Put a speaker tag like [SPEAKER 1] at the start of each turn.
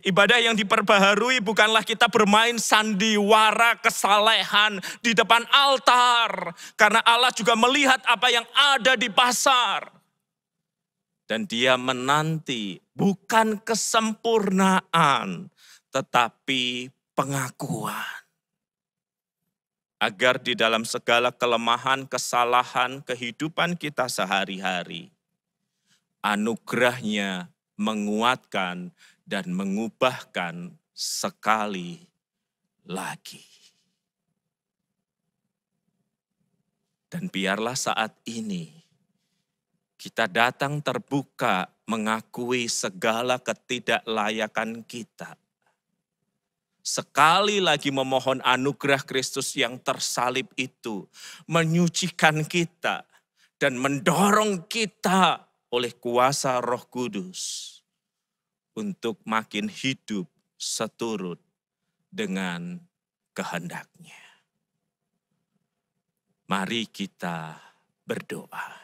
[SPEAKER 1] Ibadah yang diperbaharui bukanlah kita bermain sandiwara kesalehan di depan altar. Karena Allah juga melihat apa yang ada di pasar. Dan dia menanti bukan kesempurnaan, tetapi pengakuan. Agar di dalam segala kelemahan, kesalahan, kehidupan kita sehari-hari, anugerahnya menguatkan, dan mengubahkan sekali lagi. Dan biarlah saat ini kita datang terbuka mengakui segala ketidaklayakan kita. Sekali lagi memohon anugerah Kristus yang tersalib itu menyucikan kita dan mendorong kita oleh kuasa Roh Kudus untuk makin hidup seturut dengan kehendaknya.
[SPEAKER 2] Mari kita berdoa.